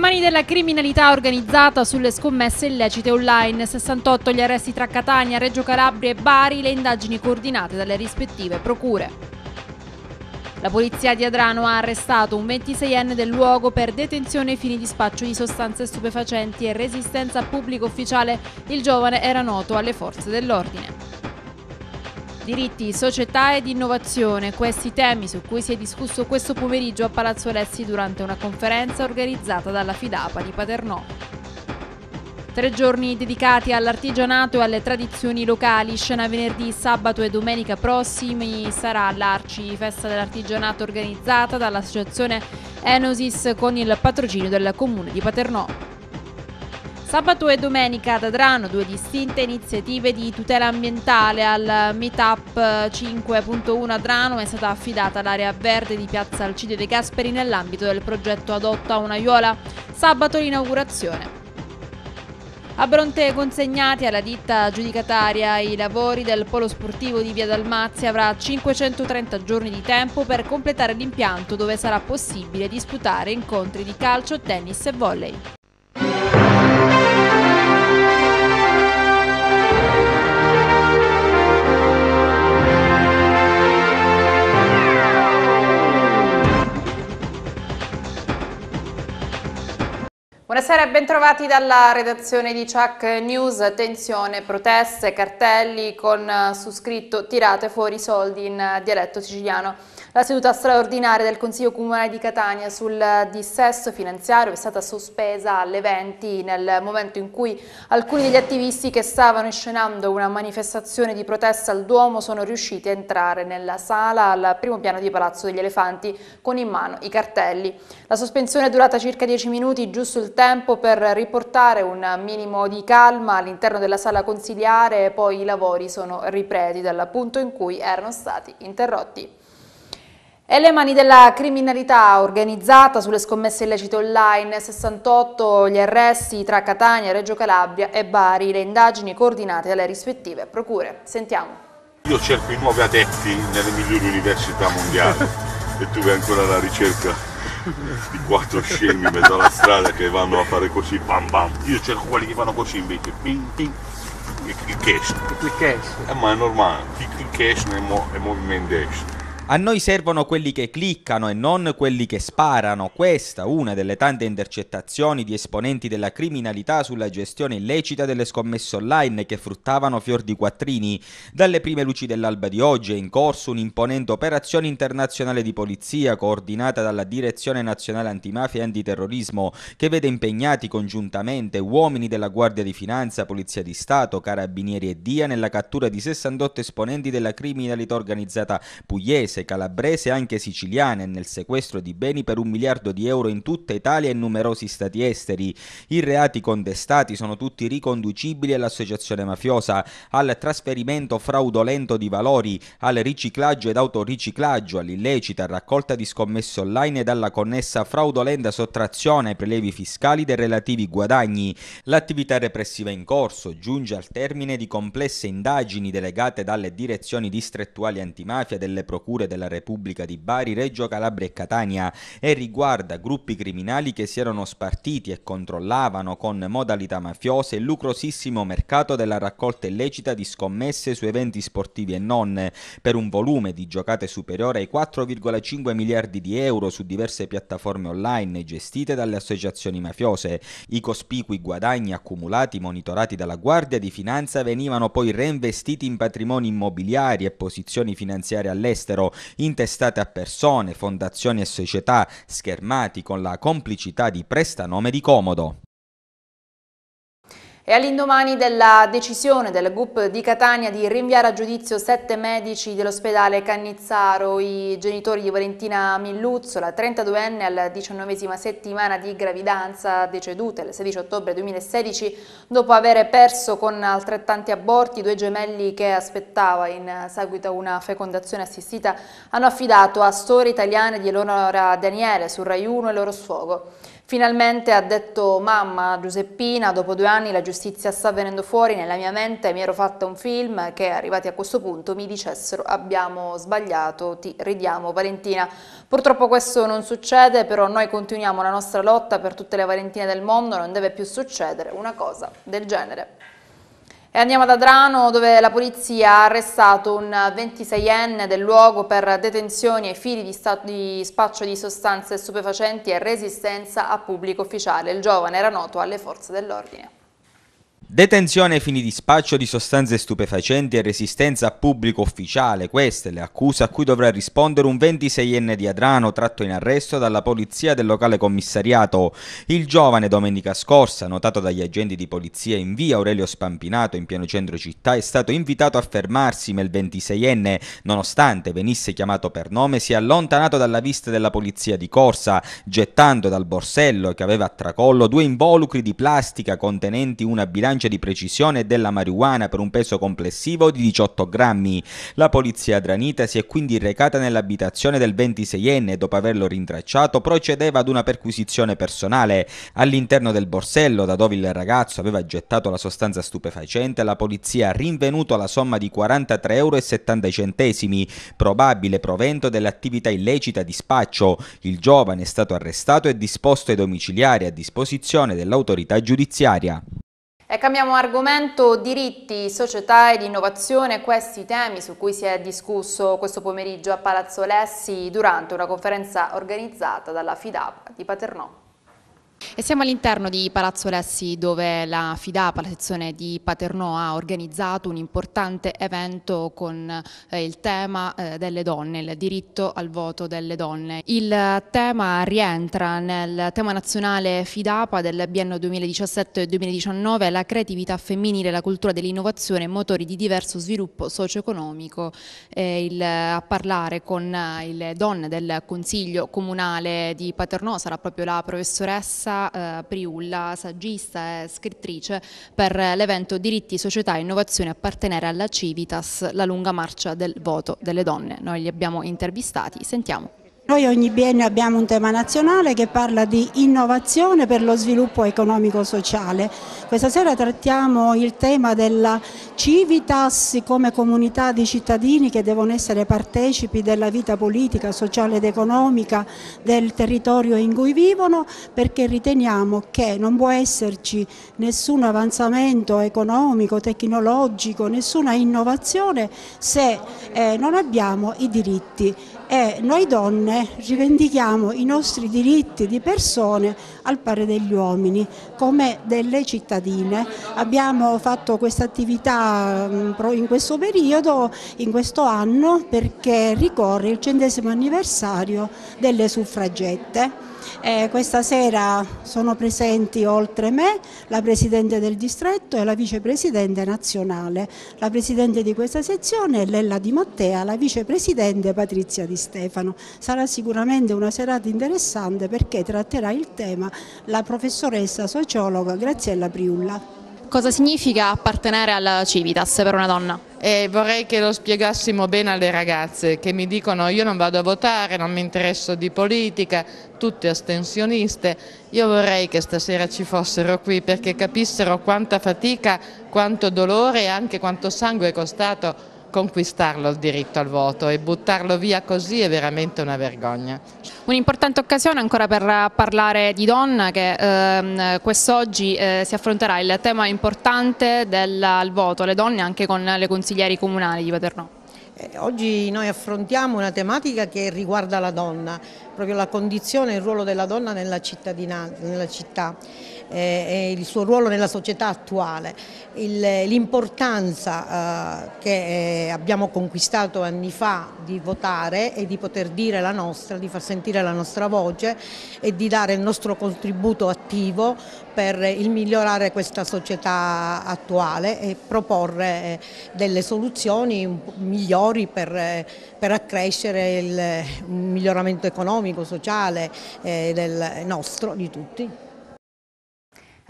Le mani della criminalità organizzata sulle scommesse illecite online. 68 gli arresti tra Catania, Reggio Calabria e Bari, le indagini coordinate dalle rispettive procure. La polizia di Adrano ha arrestato un 26enne del luogo per detenzione ai fini di spaccio di sostanze stupefacenti e resistenza a pubblico ufficiale. Il giovane era noto alle forze dell'ordine diritti, società ed innovazione, questi temi su cui si è discusso questo pomeriggio a Palazzo Alessi durante una conferenza organizzata dalla Fidapa di Paternò. Tre giorni dedicati all'artigianato e alle tradizioni locali, scena venerdì, sabato e domenica prossimi sarà l'Arci Festa dell'Artigianato organizzata dall'associazione Enosis con il patrocinio del comune di Paternò. Sabato e domenica ad Adrano due distinte iniziative di tutela ambientale al Meetup 5.1 Adrano è stata affidata l'area verde di Piazza Alcide De Gasperi nell'ambito del progetto Adotta una Iola. Sabato l'inaugurazione. A Bronte consegnati alla ditta giudicataria i lavori del polo sportivo di Via Dalmazia avrà 530 giorni di tempo per completare l'impianto dove sarà possibile disputare incontri di calcio, tennis e volley. Buonasera e bentrovati dalla redazione di Chuck News. Tensione, proteste, cartelli con eh, su scritto tirate fuori soldi in eh, dialetto siciliano. La seduta straordinaria del Consiglio Comunale di Catania sul dissesto finanziario è stata sospesa alle 20 nel momento in cui alcuni degli attivisti che stavano scenando una manifestazione di protesta al Duomo sono riusciti a entrare nella sala al primo piano di Palazzo degli Elefanti con in mano i cartelli. La sospensione è durata circa 10 minuti, giusto il tempo per riportare un minimo di calma all'interno della sala consiliare e poi i lavori sono ripresi dal punto in cui erano stati interrotti. E le mani della criminalità organizzata sulle scommesse illecite online, 68 gli arresti tra Catania, Reggio Calabria e Bari, le indagini coordinate dalle rispettive procure. Sentiamo. Io cerco i nuovi adepti nelle migliori università mondiali e tu vai ancora alla ricerca di quattro scemi in mezzo alla strada che vanno a fare così bam bam. Io cerco quelli che fanno così invece, ping ping, il cash. Il cash. Eh, ma è normale, il cash è, movimento cash. A noi servono quelli che cliccano e non quelli che sparano. Questa, una delle tante intercettazioni di esponenti della criminalità sulla gestione illecita delle scommesse online che fruttavano fior di quattrini. Dalle prime luci dell'alba di oggi è in corso un'imponente operazione internazionale di polizia coordinata dalla Direzione Nazionale Antimafia e Antiterrorismo che vede impegnati congiuntamente uomini della Guardia di Finanza, Polizia di Stato, Carabinieri e DIA nella cattura di 68 esponenti della criminalità organizzata pugliese pugliese, calabrese e anche siciliane nel sequestro di beni per un miliardo di euro in tutta Italia e in numerosi stati esteri. I reati contestati sono tutti riconducibili all'associazione mafiosa, al trasferimento fraudolento di valori, al riciclaggio ed autoriciclaggio, all'illecita raccolta di scommesse online e alla connessa fraudolenta sottrazione ai prelevi fiscali dei relativi guadagni. L'attività repressiva in corso giunge al termine di complesse indagini delegate dalle direzioni distrettuali antimafia delle procure della Repubblica di Bari, Reggio Calabria e Catania e riguarda gruppi criminali che si erano spartiti e controllavano con modalità mafiose il lucrosissimo mercato della raccolta illecita di scommesse su eventi sportivi e non per un volume di giocate superiore ai 4,5 miliardi di euro su diverse piattaforme online gestite dalle associazioni mafiose. I cospicui guadagni accumulati monitorati dalla Guardia di Finanza venivano poi reinvestiti in patrimoni immobiliari e posizioni finanziarie all'estero, intestate a persone, fondazioni e società, schermati con la complicità di prestanome di comodo. E all'indomani della decisione del GUP di Catania di rinviare a giudizio sette medici dell'ospedale Cannizzaro, i genitori di Valentina Milluzzo, la 32enne alla 19 settimana di gravidanza deceduta il 16 ottobre 2016 dopo aver perso con altrettanti aborti due gemelli che aspettava in seguito a una fecondazione assistita, hanno affidato a Storie Italiane di Eleonora Daniele su Rai 1 il loro sfogo. Finalmente ha detto mamma Giuseppina, dopo due anni la giustizia sta venendo fuori, nella mia mente mi ero fatta un film che arrivati a questo punto mi dicessero abbiamo sbagliato, ti ridiamo Valentina. Purtroppo questo non succede, però noi continuiamo la nostra lotta per tutte le Valentine del mondo, non deve più succedere una cosa del genere. E andiamo ad Adrano dove la polizia ha arrestato un 26enne del luogo per detenzioni ai fili di, di, spaccio di sostanze stupefacenti e resistenza a pubblico ufficiale. Il giovane era noto alle forze dell'ordine. Detenzione ai fini di spaccio di sostanze stupefacenti e resistenza a pubblico ufficiale, queste le accuse a cui dovrà rispondere un 26enne di Adrano tratto in arresto dalla polizia del locale commissariato. Il giovane domenica scorsa, notato dagli agenti di polizia in via Aurelio Spampinato in pieno centro città, è stato invitato a fermarsi, ma il 26enne, nonostante venisse chiamato per nome, si è allontanato dalla vista della polizia di corsa, gettando dal borsello che aveva a tracollo due involucri di plastica contenenti una bilancia lancia di precisione della marijuana per un peso complessivo di 18 grammi. La polizia adranita si è quindi recata nell'abitazione del 26enne e dopo averlo rintracciato procedeva ad una perquisizione personale. All'interno del borsello da dove il ragazzo aveva gettato la sostanza stupefacente la polizia ha rinvenuto la somma di 43,70 euro, probabile provento dell'attività illecita di spaccio. Il giovane è stato arrestato e disposto ai domiciliari a disposizione dell'autorità giudiziaria. E cambiamo argomento, diritti, società ed innovazione, questi temi su cui si è discusso questo pomeriggio a Palazzo Lessi durante una conferenza organizzata dalla FIDAP di Paternò. E siamo all'interno di Palazzo Lessi dove la FIDAPA, la sezione di Paternò, ha organizzato un importante evento con eh, il tema eh, delle donne, il diritto al voto delle donne. Il tema rientra nel tema nazionale FIDAPA del biennio 2017-2019, la creatività femminile, la cultura dell'innovazione, motori di diverso sviluppo socio-economico. il, a parlare con eh, le donne del Consiglio Comunale di Paternò sarà proprio la professoressa Teresa eh, Priulla, saggista e scrittrice per l'evento Diritti, Società e Innovazione appartenere alla Civitas, la lunga marcia del voto delle donne. Noi li abbiamo intervistati, sentiamo. Noi ogni biennio abbiamo un tema nazionale che parla di innovazione per lo sviluppo economico-sociale. Questa sera trattiamo il tema della civitas come comunità di cittadini che devono essere partecipi della vita politica, sociale ed economica del territorio in cui vivono perché riteniamo che non può esserci nessun avanzamento economico, tecnologico, nessuna innovazione se eh, non abbiamo i diritti e noi donne rivendichiamo i nostri diritti di persone al pari degli uomini come delle cittadine. Abbiamo fatto questa attività mm, in questo periodo, in questo anno, perché ricorre il centesimo anniversario delle suffragette e eh, questa sera sono presenti oltre me la Presidente del distretto e la Vicepresidente nazionale. La Presidente di questa sezione è Lella Di Mattea, la Vicepresidente Patrizia Di Stefano. Sarà sicuramente una serata interessante perché tratterà il tema la professoressa sociologa Graziella Priulla. Cosa significa appartenere alla Civitas per una donna? Eh, vorrei che lo spiegassimo bene alle ragazze che mi dicono io non vado a votare, non mi interesso di politica, tutte astensioniste. Io vorrei che stasera ci fossero qui perché capissero quanta fatica, quanto dolore e anche quanto sangue è costato conquistarlo il diritto al voto e buttarlo via così è veramente una vergogna. Un'importante occasione ancora per parlare di donna che ehm, quest'oggi eh, si affronterà il tema importante del voto, le donne anche con le consiglieri comunali di Paternò. Eh, oggi noi affrontiamo una tematica che riguarda la donna, proprio la condizione e il ruolo della donna nella, nella città e il suo ruolo nella società attuale, l'importanza eh, che eh, abbiamo conquistato anni fa di votare e di poter dire la nostra, di far sentire la nostra voce e di dare il nostro contributo attivo per il migliorare questa società attuale e proporre eh, delle soluzioni migliori per, per accrescere il miglioramento economico, sociale eh, del nostro, di tutti.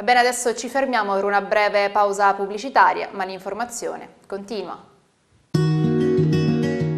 Ebbene adesso ci fermiamo per una breve pausa pubblicitaria, ma l'informazione continua.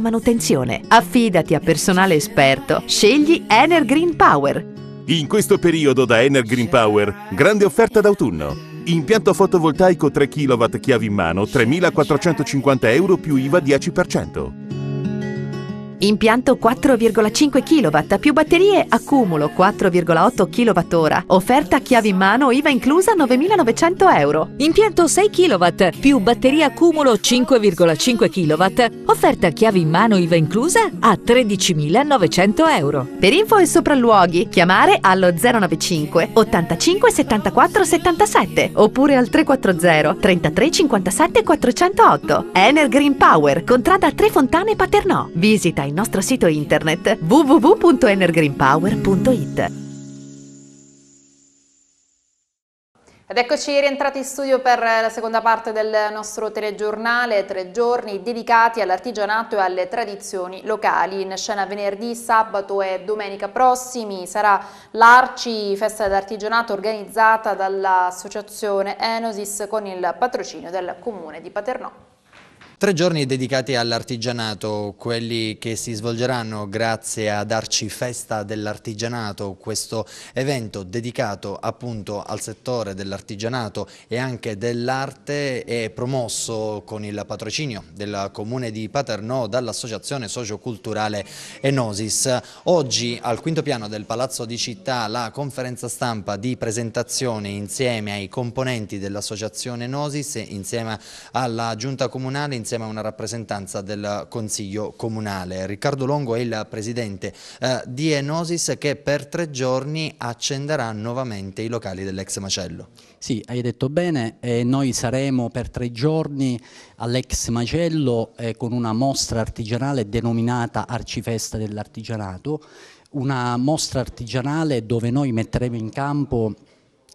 alla manutenzione. Affidati a personale esperto. Scegli Ener Green Power. In questo periodo da Ener Green Power, grande offerta d'autunno. Impianto fotovoltaico 3 kW chiavi in mano, 3.450 euro più IVA 10%. Impianto 4,5 kW più batterie accumulo 4,8 kWh. Offerta chiave in mano, IVA inclusa 9.900 euro. Impianto 6 kW più batterie accumulo 5,5 kW. Offerta chiave in mano, IVA inclusa a 13.900 euro. Per info e sopralluoghi chiamare allo 095 85 74 77 oppure al 340 33 57 408. Ener Green Power, contrada Tre Fontane Paternò. Visita il nostro sito internet www.energreenpower.it. Ed eccoci rientrati in studio per la seconda parte del nostro telegiornale, tre giorni dedicati all'artigianato e alle tradizioni locali. In scena venerdì, sabato e domenica prossimi sarà l'Arci, festa d'Artigianato organizzata dall'associazione Enosis con il patrocinio del comune di Paternò. Tre giorni dedicati all'artigianato, quelli che si svolgeranno grazie ad Arcifesta dell'Artigianato, questo evento dedicato appunto al settore dell'artigianato e anche dell'arte è promosso con il patrocinio del comune di Paternò dall'associazione socioculturale Enosis. Oggi al quinto piano del Palazzo di Città la conferenza stampa di presentazione insieme ai componenti dell'associazione Enosis, insieme alla giunta comunale, insieme insieme a una rappresentanza del Consiglio Comunale. Riccardo Longo è il presidente eh, di Enosis che per tre giorni accenderà nuovamente i locali dell'ex macello. Sì, hai detto bene, eh, noi saremo per tre giorni all'ex macello eh, con una mostra artigianale denominata Arcifesta dell'Artigianato, una mostra artigianale dove noi metteremo in campo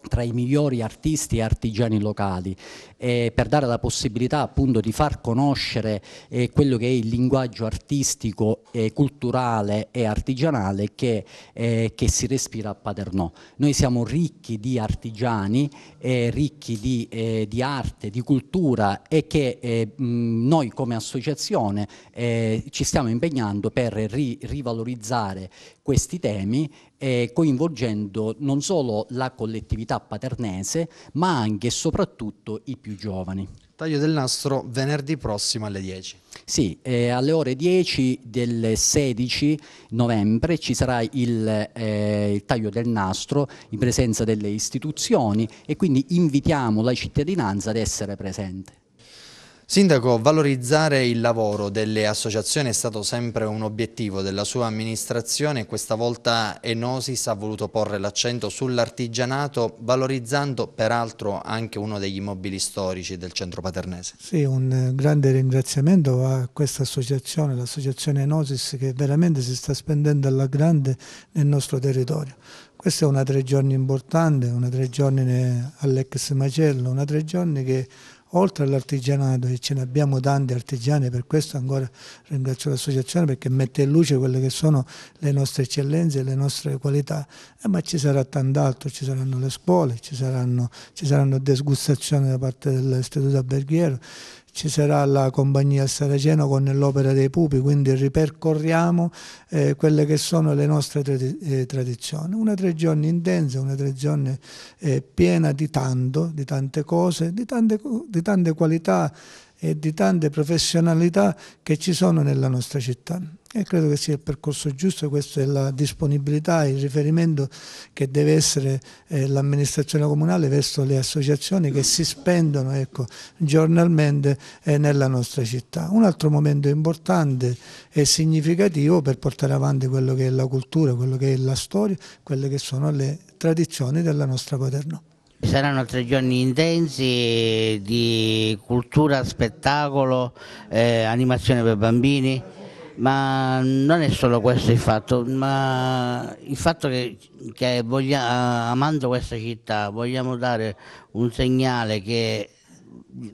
tra i migliori artisti e artigiani locali eh, per dare la possibilità appunto di far conoscere eh, quello che è il linguaggio artistico, eh, culturale e artigianale che, eh, che, si respira a Paternò. Noi siamo ricchi di artigiani, eh, ricchi di, eh, di, arte, di cultura e che mh, noi come associazione ci stiamo impegnando per ri, rivalorizzare questi temi eh, coinvolgendo non solo la collettività paternese ma anche e soprattutto i più giovani. Taglio del nastro venerdì prossimo alle 10. Sì, eh, alle ore 10 del 16 novembre ci sarà il, eh, il, taglio del nastro in presenza delle istituzioni e quindi invitiamo la cittadinanza ad essere presente. Sindaco, valorizzare il lavoro delle associazioni è stato sempre un obiettivo della sua amministrazione e questa volta Enosis ha voluto porre l'accento sull'artigianato valorizzando peraltro anche uno degli immobili storici del centro paternese. Sì, un eh, grande ringraziamento a questa associazione, l'associazione Enosis che veramente si sta spendendo alla grande nel nostro territorio. Questa è una tre giorni importante, una tre giorni all'ex macello, una tre giorni che oltre all'artigianato, e ce ne abbiamo tanti artigiani, per questo ancora ringrazio l'associazione perché mette in luce quelle che sono le nostre eccellenze, le nostre qualità, eh, ma ci sarà tant'altro, ci saranno le scuole, ci saranno, ci saranno desgustazioni da parte dell'istituto alberghiero, ci sarà la compagnia Saraceno con l'opera dei pupi, quindi ripercorriamo eh, quelle che sono le nostre tra eh, tradizioni. Una tre giorni intensa, una tre giorni eh, piena di tanto, di tante cose, di tante, di tante qualità e di tante professionalità che ci sono nella nostra città. E credo che sia il percorso giusto, questa è la disponibilità, il riferimento che deve essere eh, l'amministrazione comunale verso le associazioni che si spendono ecco, giornalmente eh, nella nostra città. Un altro momento importante e significativo per portare avanti quello che è la cultura, quello che è la storia, quelle che sono le tradizioni della nostra Paterno. Saranno tre giorni intensi di cultura, spettacolo, eh, animazione per bambini, ma non è solo questo il fatto, ma il fatto che, che voglia, amando questa città vogliamo dare un segnale che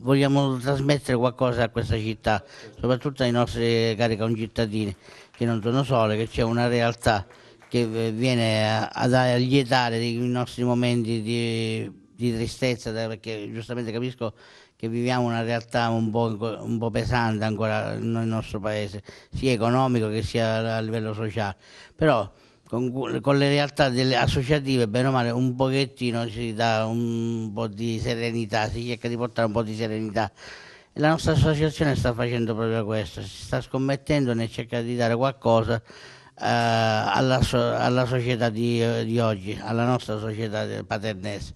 vogliamo trasmettere qualcosa a questa città, soprattutto ai nostri cari concittadini, che non sono sole, che c'è una realtà che eh, viene ad allietare i nostri momenti di, di tristezza, perché giustamente capisco che viviamo una realtà un po', un po', pesante ancora nel nostro paese, sia economico che sia a livello sociale. Però con, con le realtà delle associative, bene o male, un pochettino si dà un po' di serenità, si cerca di portare un po' di serenità. La nostra associazione sta facendo proprio questo, si sta scommettendo nel cercare di dare qualcosa eh, alla, so, alla, società di, eh, di oggi, alla nostra società paternese.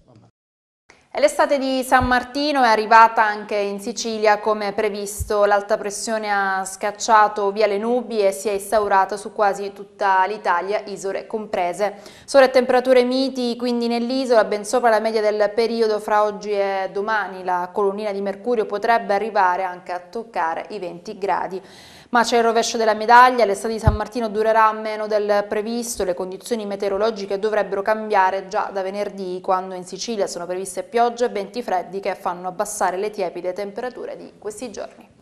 L'estate di San Martino è arrivata anche in Sicilia come previsto, l'alta pressione ha scacciato via le nubi e si è instaurata su quasi tutta l'Italia, isole comprese. Sole e temperature miti quindi nell'isola, ben sopra la media del periodo fra oggi e domani, la colonnina di mercurio potrebbe arrivare anche a toccare i 20 gradi. Ma c'è il rovescio della medaglia, l'estate di San Martino durerà meno del previsto, le condizioni meteorologiche dovrebbero cambiare già da venerdì quando in Sicilia sono previste piogge e venti freddi che fanno abbassare le tiepide temperature di questi giorni.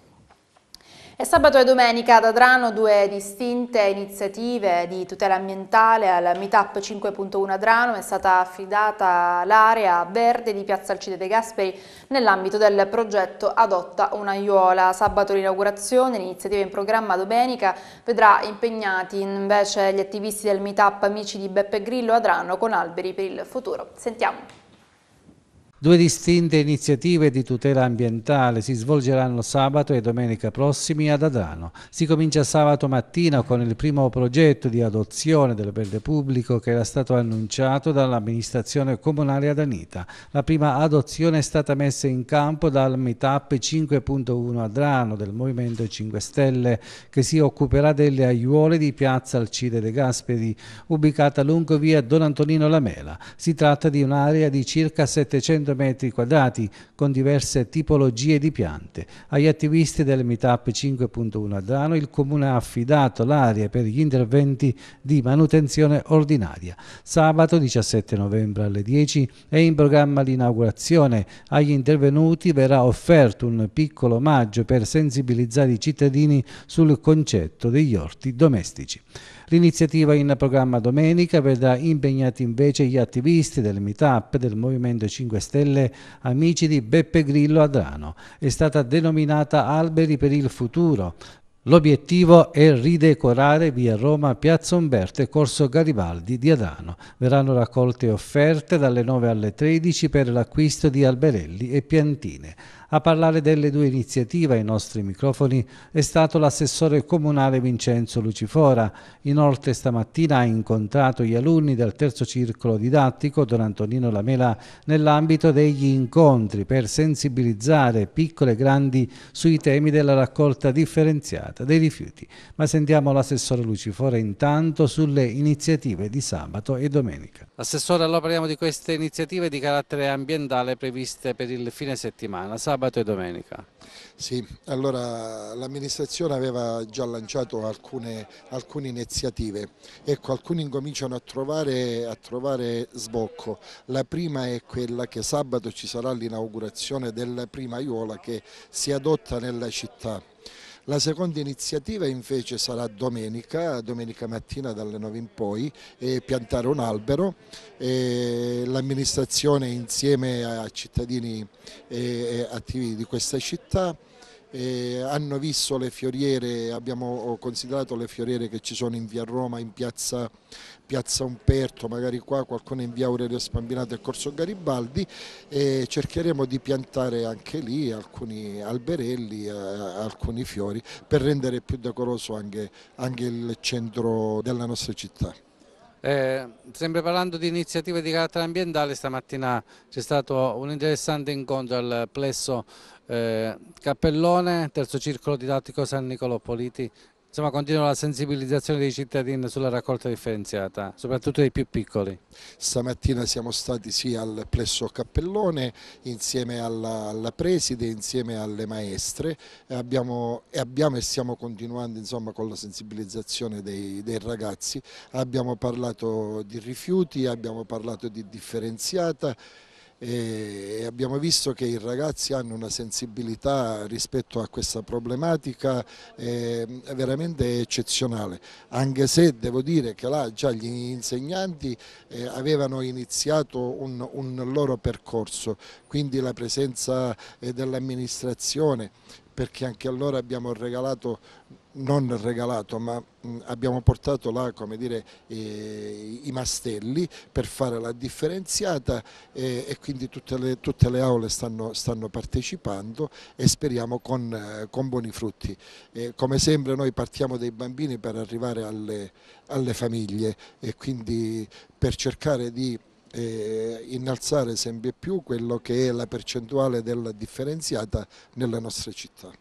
E sabato e domenica ad Adrano due distinte iniziative di tutela ambientale al Meetup 5.1 Adrano è stata affidata l'area verde di Piazza Alcide De Gasperi nell'ambito del progetto Adotta una Iuola. Sabato l'inaugurazione, l'iniziativa in programma domenica vedrà impegnati invece gli attivisti del Meetup Amici di Beppe Grillo Adrano con alberi per il futuro. Sentiamo. Due distinte iniziative di tutela ambientale si svolgeranno sabato e domenica prossimi ad Adrano. Si comincia sabato mattina con il primo progetto di adozione del verde pubblico che era stato annunciato dall'amministrazione comunale ad Anita. La prima adozione è stata messa in campo dal Meetup 5.1 Adrano del Movimento 5 Stelle che si occuperà delle aiuole di piazza Alcide De Gasperi ubicata lungo via Don Antonino Lamela. Si tratta di un'area di circa 700 500 metri quadrati con diverse tipologie di piante. Agli attivisti del Meetup 5.1 a Drano il Comune ha affidato l'area per gli interventi di manutenzione ordinaria. Sabato 17 novembre alle 10 è in programma l'inaugurazione. Agli intervenuti verrà offerto un piccolo omaggio per sensibilizzare i cittadini sul concetto degli orti domestici. L'iniziativa in programma domenica vedrà impegnati invece gli attivisti del meetup del Movimento 5 Stelle Amici di Beppe Grillo Adrano. È stata denominata Alberi per il futuro. L'obiettivo è ridecorare via Roma, Piazza Umberto e Corso Garibaldi di Adano. Verranno raccolte offerte dalle 9 alle 13 per l'acquisto di alberelli e piantine. A parlare delle due iniziative ai nostri microfoni è stato l'assessore comunale Vincenzo Lucifora. Inoltre stamattina ha incontrato gli alunni del terzo circolo didattico Don Antonino Lamela nell'ambito degli incontri per sensibilizzare piccole e grandi sui temi della raccolta differenziata dei rifiuti. Ma sentiamo l'assessore Lucifora intanto sulle iniziative di sabato e domenica. Assessore, allora parliamo di queste iniziative di carattere ambientale previste per il fine settimana. Sabato sabato e domenica. Sì, allora l'amministrazione aveva già lanciato alcune, alcune iniziative, ecco alcune incominciano a trovare, a trovare sbocco, la prima è quella che sabato ci sarà l'inaugurazione della prima aiuola che si adotta nella città la seconda iniziativa invece sarà domenica, domenica mattina dalle 9 in poi, piantare un albero. L'amministrazione insieme a cittadini attivi di questa città eh, hanno visto le fioriere, abbiamo considerato le fioriere che ci sono in via Roma, in piazza, piazza Umperto, magari qua qualcuno in via Aurelio Spambinato e Corso Garibaldi e cercheremo di piantare anche lì alcuni alberelli, eh, alcuni fiori per rendere più decoroso anche, anche il centro della nostra città. Eh, sempre parlando di iniziative di carattere ambientale, stamattina c'è stato un interessante incontro al plesso eh, Cappellone, terzo circolo didattico San Nicolò Politi insomma, continua la sensibilizzazione dei cittadini sulla raccolta differenziata, soprattutto dei più piccoli. Stamattina siamo stati sì, al plesso Cappellone insieme alla, alla preside, insieme alle maestre e abbiamo, e, abbiamo, e stiamo continuando insomma, con la sensibilizzazione dei, dei ragazzi. Abbiamo parlato di rifiuti, abbiamo parlato di differenziata. Eh, e abbiamo visto che i ragazzi hanno una sensibilità rispetto a questa problematica ehm, veramente eccezionale, anche se devo dire che là già gli insegnanti eh, avevano iniziato un, un loro percorso, quindi la presenza eh, dell'amministrazione, perché anche allora abbiamo regalato non regalato ma abbiamo portato là dire, eh, i mastelli per fare la differenziata eh, e, quindi tutte le, tutte le aule stanno, stanno, partecipando e speriamo con, eh, con buoni frutti. come sempre noi partiamo dai bambini per arrivare alle, alle famiglie e quindi per cercare di innalzare sempre più quello che è la percentuale della differenziata nelle nostre città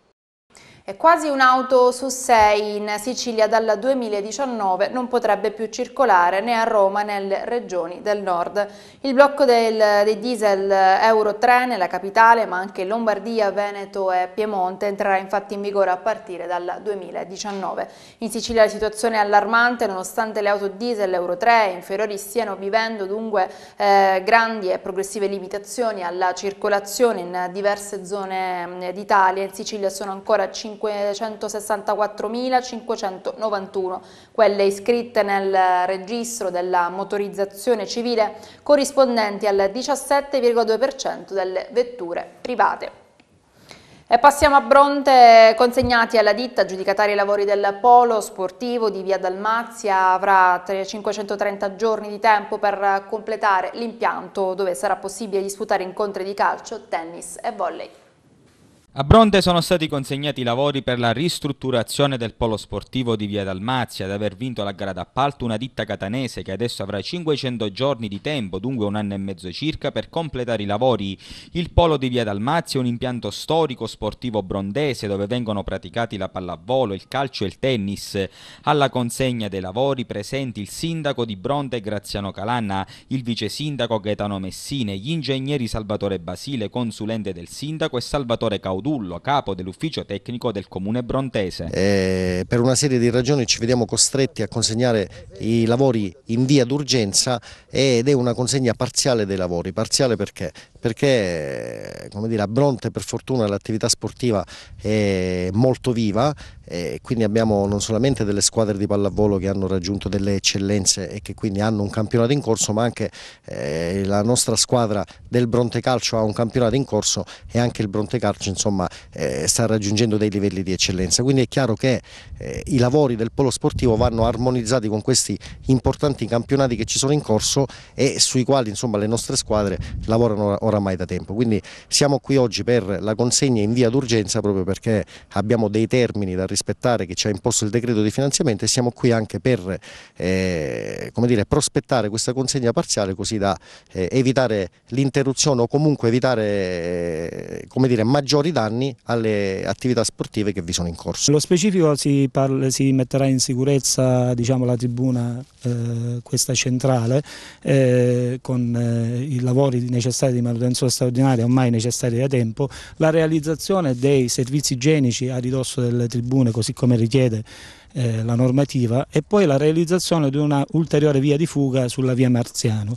e quasi un'auto su sei in Sicilia dal 2019 non potrebbe più circolare né a Roma né nelle regioni del nord. Il blocco del, dei diesel Euro 3 nella capitale ma anche Lombardia, Veneto e Piemonte entrerà infatti in vigore a partire dal 2019. In Sicilia la situazione è allarmante nonostante le auto diesel Euro 3 inferiori stiano vivendo dunque eh, grandi e progressive limitazioni alla circolazione in diverse zone mm, d'Italia. In Sicilia sono ancora 5 564.591, quelle iscritte nel registro della motorizzazione civile corrispondenti al 17,2% delle vetture private. E passiamo a Bronte, consegnati alla ditta giudicataria i lavori del polo sportivo di Via Dalmazia, avrà 530 giorni di tempo per completare l'impianto dove sarà possibile disputare incontri di calcio, tennis e volley. A Bronte sono stati consegnati i lavori per la ristrutturazione del polo sportivo di Via Dalmazia ad aver vinto la gara d'appalto una ditta catanese che adesso avrà 500 giorni di tempo, dunque un anno e mezzo circa, per completare i lavori. Il polo di Via Dalmazia è un impianto storico sportivo brondese dove vengono praticati la pallavolo, il calcio e il tennis. Alla consegna dei lavori presenti il sindaco di Bronte Graziano Calanna, il vice sindaco Gaetano Messine, gli ingegneri Salvatore Basile, consulente del sindaco e Salvatore Caudino Codullo, capo dell'ufficio tecnico del comune brontese. Eh, per una serie di ragioni ci vediamo costretti a consegnare i lavori in via d'urgenza ed è una consegna parziale dei lavori. Parziale perché? Perché dire, a Bronte per fortuna l'attività sportiva è molto viva e quindi abbiamo non solamente delle squadre di pallavolo che hanno raggiunto delle eccellenze e che quindi hanno un campionato in corso ma anche eh, la nostra squadra del Bronte Calcio ha un campionato in corso e anche il Bronte Calcio insomma insomma, eh, sta raggiungendo dei livelli di eccellenza. Quindi è chiaro che eh, i lavori del polo sportivo vanno armonizzati con questi importanti campionati che ci sono in corso e sui quali insomma, le nostre squadre lavorano oramai da tempo. Quindi siamo qui oggi per la consegna in via d'urgenza proprio perché abbiamo dei termini da rispettare che ci ha imposto il decreto di finanziamento e siamo qui anche per eh, dire, prospettare questa consegna parziale così da eh, evitare l'interruzione o comunque evitare eh, come dire, maggiori danni danni alle attività sportive che vi sono in corso. Nello specifico si, parla, si metterà in sicurezza diciamo, la tribuna eh, questa centrale eh, con eh, i lavori necessari di manutenzione straordinaria ormai necessari da tempo, la realizzazione dei servizi igienici a ridosso delle tribune così come richiede eh, la normativa e poi la realizzazione di una ulteriore via di fuga sulla via Marziano.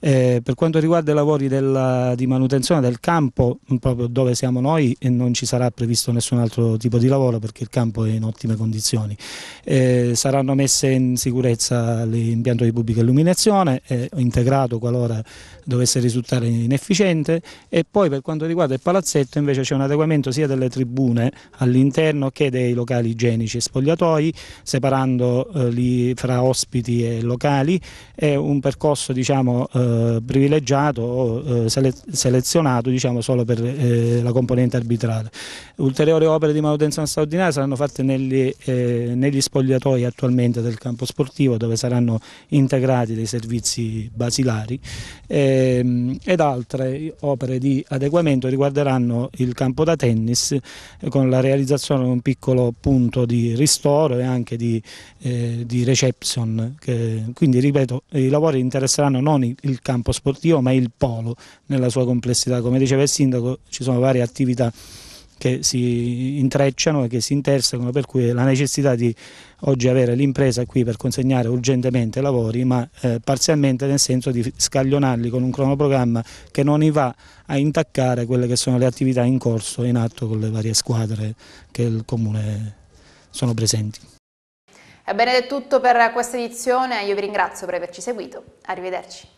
Eh, per quanto riguarda i lavori della, di manutenzione del campo, mm, proprio dove siamo noi eh, non ci sarà previsto nessun altro tipo di lavoro perché il campo è in ottime condizioni. Eh, saranno messe in sicurezza l'impianto di pubblica illuminazione, eh, integrato qualora dovesse risultare inefficiente e poi per quanto riguarda il palazzetto invece c'è un adeguamento sia delle tribune all'interno che dei locali igienici e spogliatoi separandoli eh, fra ospiti e locali. È un percorso diciamo, eh, privilegiato o eh, selezionato diciamo, solo per la componente arbitrale. Ulteriori opere di manutenzione straordinaria saranno fatte negli, negli spogliatoi attualmente del campo sportivo dove saranno integrati dei servizi basilari ehm, ed altre opere di adeguamento riguarderanno il campo da tennis con la realizzazione di un piccolo punto di ristoro e anche di, eh, di reception, che, quindi ripeto i lavori interesseranno non il campo sportivo ma il polo nella sua complessità, come diceva il sindaco ci sono varie attività che si intrecciano e che si intersecano, per cui la necessità di oggi avere l'impresa qui per consegnare urgentemente lavori, ma eh, parzialmente nel senso di scaglionarli con un cronoprogramma che non i va a intaccare quelle che sono le attività in corso e in atto con le varie squadre che il Comune sono presenti. Ebbene è tutto per questa edizione, io vi ringrazio per averci seguito, arrivederci.